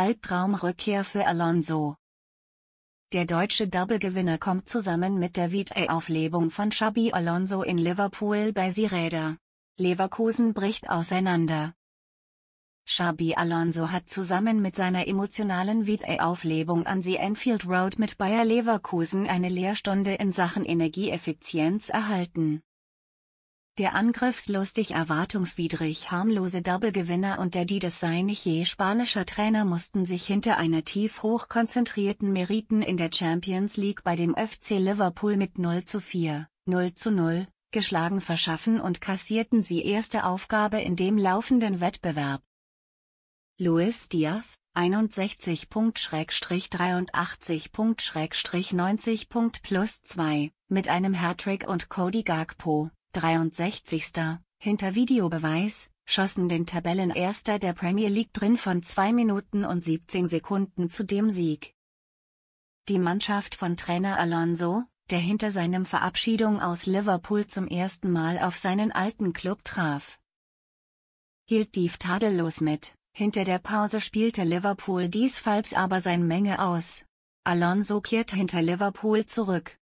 Albtraumrückkehr für Alonso. Der deutsche Doublegewinner kommt zusammen mit der Vita-Auflebung von Xabi Alonso in Liverpool bei Sireda. Leverkusen bricht auseinander. Xabi Alonso hat zusammen mit seiner emotionalen Vita-Auflebung an The Enfield Road mit Bayer Leverkusen eine Lehrstunde in Sachen Energieeffizienz erhalten. Der angriffslustig erwartungswidrig harmlose Doppelgewinner und der die des je spanischer Trainer mussten sich hinter einer tief hoch konzentrierten Meriten in der Champions League bei dem FC Liverpool mit 0 zu 4, 0 zu 0, geschlagen verschaffen und kassierten sie erste Aufgabe in dem laufenden Wettbewerb. Luis Diaz, 61.-83.-90. plus 2, mit einem Hattrick und Cody Gagpo, 63. Hinter Videobeweis, schossen den Tabellenerster der Premier League drin von 2 Minuten und 17 Sekunden zu dem Sieg. Die Mannschaft von Trainer Alonso, der hinter seinem Verabschiedung aus Liverpool zum ersten Mal auf seinen alten Club traf, hielt Dief tadellos mit, hinter der Pause spielte Liverpool diesfalls aber sein Menge aus. Alonso kehrt hinter Liverpool zurück,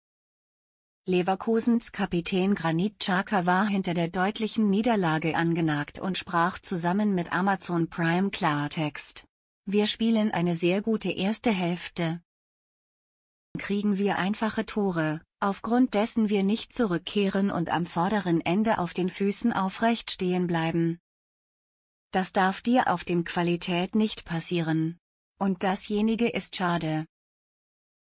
Leverkusens Kapitän Granit Chaka war hinter der deutlichen Niederlage angenagt und sprach zusammen mit Amazon Prime Klartext. Wir spielen eine sehr gute erste Hälfte. Kriegen wir einfache Tore, aufgrund dessen wir nicht zurückkehren und am vorderen Ende auf den Füßen aufrecht stehen bleiben. Das darf dir auf dem Qualität nicht passieren. Und dasjenige ist schade.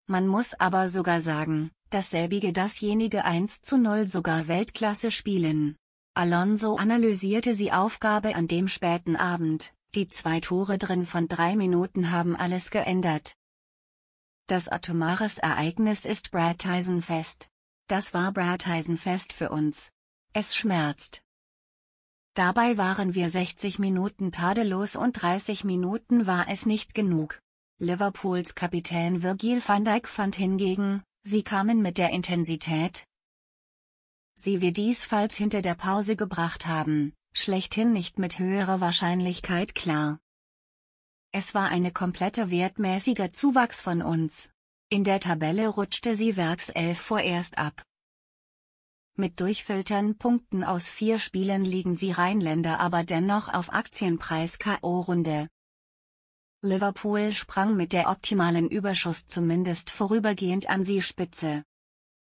Man muss aber sogar sagen, dasselbige dasjenige 1 zu 0 sogar Weltklasse spielen. Alonso analysierte sie Aufgabe an dem späten Abend, die zwei Tore drin von drei Minuten haben alles geändert. Das atomares Ereignis ist Brad Tyson fest. Das war Brad Tyson fest für uns. Es schmerzt. Dabei waren wir 60 Minuten tadellos und 30 Minuten war es nicht genug. Liverpools Kapitän Virgil van Dijk fand hingegen, Sie kamen mit der Intensität, sie wir diesfalls hinter der Pause gebracht haben, schlechthin nicht mit höherer Wahrscheinlichkeit klar. Es war eine komplette wertmäßiger Zuwachs von uns. In der Tabelle rutschte sie Werks 11 vorerst ab. Mit durchfiltern Punkten aus vier Spielen liegen sie Rheinländer aber dennoch auf Aktienpreis K.O. Runde. Liverpool sprang mit der optimalen Überschuss zumindest vorübergehend an Siegspitze.